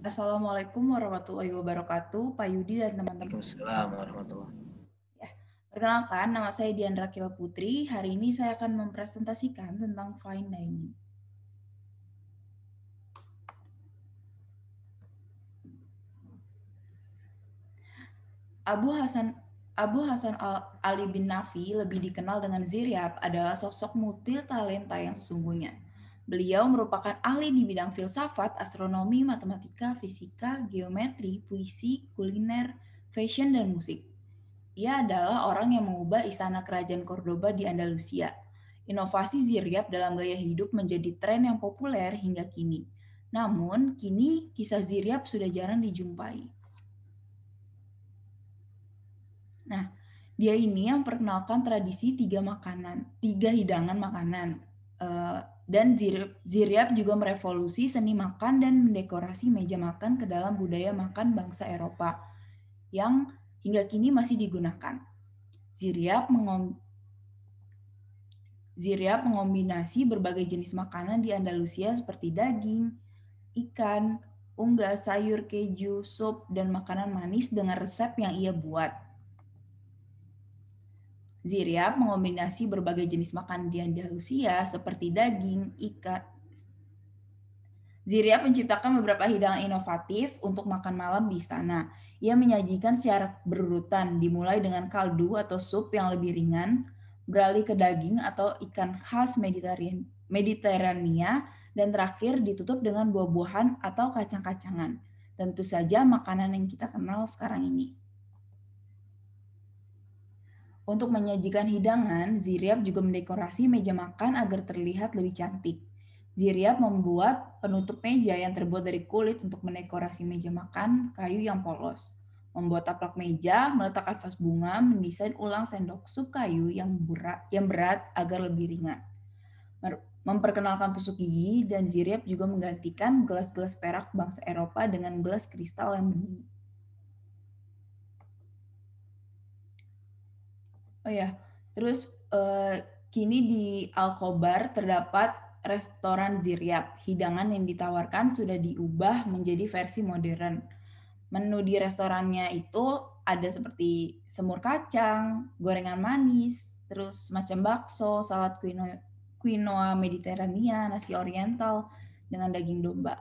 Assalamualaikum warahmatullahi wabarakatuh, Pak Yudi dan teman-teman. Assalamualaikum warahmatullahi ya, Perkenalkan, nama saya Dian Rakil Putri. Hari ini saya akan mempresentasikan tentang fine dining. Abu Hasan Abu Hasan Al Ali bin Nafi, lebih dikenal dengan Ziryab, adalah sosok talenta yang sesungguhnya. Beliau merupakan ahli di bidang filsafat, astronomi, matematika, fisika, geometri, puisi, kuliner, fashion, dan musik. Ia adalah orang yang mengubah istana kerajaan Cordoba di Andalusia. Inovasi Ziryab dalam gaya hidup menjadi tren yang populer hingga kini. Namun, kini kisah Ziryab sudah jarang dijumpai. Nah, dia ini yang perkenalkan tradisi tiga makanan, tiga hidangan makanan. Uh, dan Ziryab juga merevolusi seni makan dan mendekorasi meja makan ke dalam budaya makan bangsa Eropa yang hingga kini masih digunakan. Ziryab mengom Ziryab mengombinasi berbagai jenis makanan di Andalusia seperti daging, ikan, unggas, sayur, keju, sup, dan makanan manis dengan resep yang ia buat Ziria mengombinasi berbagai jenis makanan di Andalusia seperti daging, ikan. Ziria menciptakan beberapa hidangan inovatif untuk makan malam di istana. Ia menyajikan secara berurutan, dimulai dengan kaldu atau sup yang lebih ringan, beralih ke daging atau ikan khas Mediterania, dan terakhir ditutup dengan buah-buahan atau kacang-kacangan. Tentu saja makanan yang kita kenal sekarang ini. Untuk menyajikan hidangan, Ziryab juga mendekorasi meja makan agar terlihat lebih cantik. Ziryab membuat penutup meja yang terbuat dari kulit untuk mendekorasi meja makan kayu yang polos. Membuat taplak meja, meletakkan vas bunga, mendesain ulang sendok sup kayu yang berat, yang berat agar lebih ringan. Memperkenalkan tusuk gigi dan Ziryab juga menggantikan gelas-gelas perak bangsa Eropa dengan gelas kristal yang bening. Oh ya, terus uh, kini di Alkobar terdapat restoran Ziryap. Hidangan yang ditawarkan sudah diubah menjadi versi modern. Menu di restorannya itu ada seperti semur kacang, gorengan manis, terus macam bakso, salad quinoa, quinoa mediterania, nasi oriental dengan daging domba.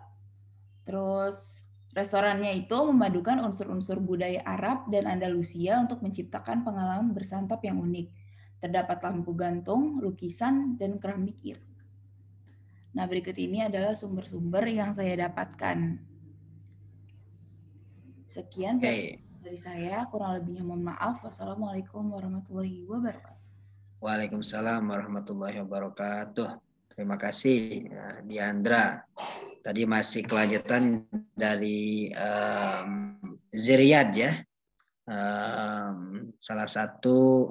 Terus Restorannya itu memadukan unsur-unsur budaya Arab dan Andalusia untuk menciptakan pengalaman bersantap yang unik. Terdapat lampu gantung, lukisan, dan keramik Irak. Nah, berikut ini adalah sumber-sumber yang saya dapatkan. Sekian okay. dari saya, kurang lebihnya mohon maaf. Wassalamualaikum warahmatullahi wabarakatuh. Waalaikumsalam warahmatullahi wabarakatuh. Terima kasih, eh, Diandra tadi masih kelanjutan dari um, Ziriyad ya. Um, salah satu